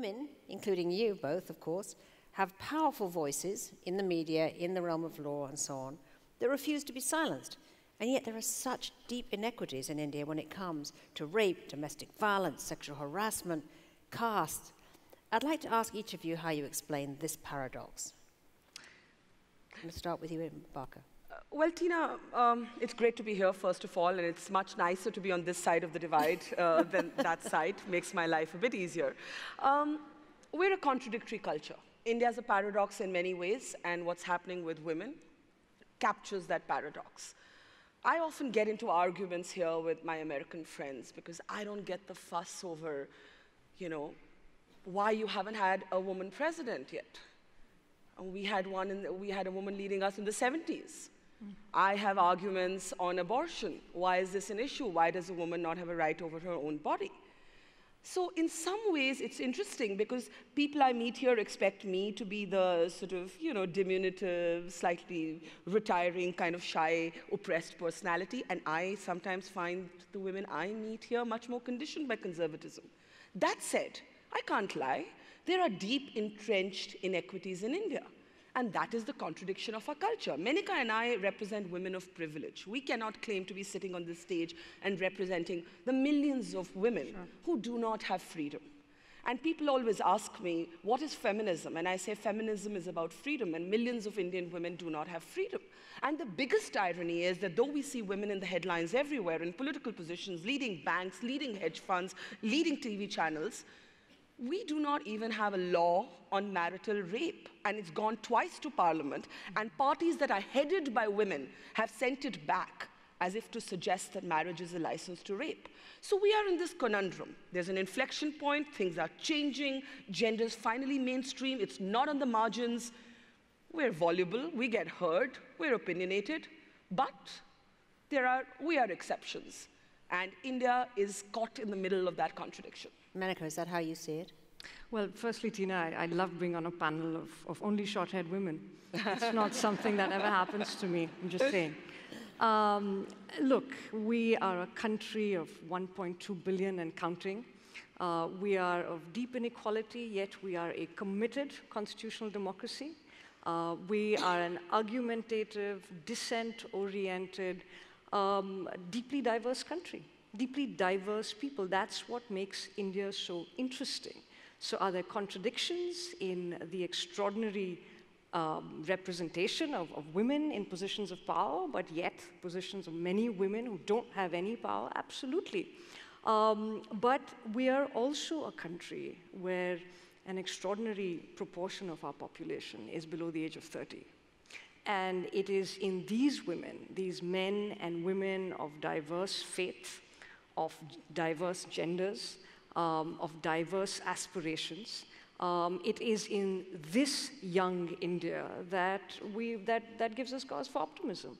Women, including you both, of course, have powerful voices in the media, in the realm of law, and so on, that refuse to be silenced. And yet, there are such deep inequities in India when it comes to rape, domestic violence, sexual harassment, caste. I'd like to ask each of you how you explain this paradox. I'm going to start with you, Barker. Well, Tina, um, it's great to be here, first of all, and it's much nicer to be on this side of the divide uh, than that side. Makes my life a bit easier. Um, we're a contradictory culture. India is a paradox in many ways, and what's happening with women captures that paradox. I often get into arguments here with my American friends because I don't get the fuss over, you know, why you haven't had a woman president yet. We had one, in the, we had a woman leading us in the 70s. I have arguments on abortion. Why is this an issue? Why does a woman not have a right over her own body? So in some ways, it's interesting because people I meet here expect me to be the sort of, you know, diminutive, slightly retiring, kind of shy, oppressed personality. And I sometimes find the women I meet here much more conditioned by conservatism. That said, I can't lie. There are deep, entrenched inequities in India. And that is the contradiction of our culture. Menika and I represent women of privilege. We cannot claim to be sitting on this stage and representing the millions of women sure. who do not have freedom. And people always ask me, what is feminism? And I say feminism is about freedom, and millions of Indian women do not have freedom. And the biggest irony is that though we see women in the headlines everywhere, in political positions, leading banks, leading hedge funds, leading TV channels, we do not even have a law on marital rape, and it's gone twice to parliament, and parties that are headed by women have sent it back as if to suggest that marriage is a license to rape. So we are in this conundrum. There's an inflection point, things are changing, gender is finally mainstream, it's not on the margins. We're voluble, we get heard, we're opinionated, but there are, we are exceptions. And India is caught in the middle of that contradiction. Manika, is that how you see it? Well, firstly, Tina, I, I love being on a panel of, of only short haired women. It's not something that ever happens to me, I'm just saying. Um, look, we are a country of 1.2 billion and counting. Uh, we are of deep inequality, yet we are a committed constitutional democracy. Uh, we are an argumentative, dissent oriented, um, deeply diverse country, deeply diverse people. That's what makes India so interesting. So are there contradictions in the extraordinary um, representation of, of, women in positions of power, but yet positions of many women who don't have any power? Absolutely. Um, but we are also a country where an extraordinary proportion of our population is below the age of 30. And it is in these women, these men and women of diverse faith, of diverse genders, um, of diverse aspirations, um, it is in this young India that, we, that, that gives us cause for optimism.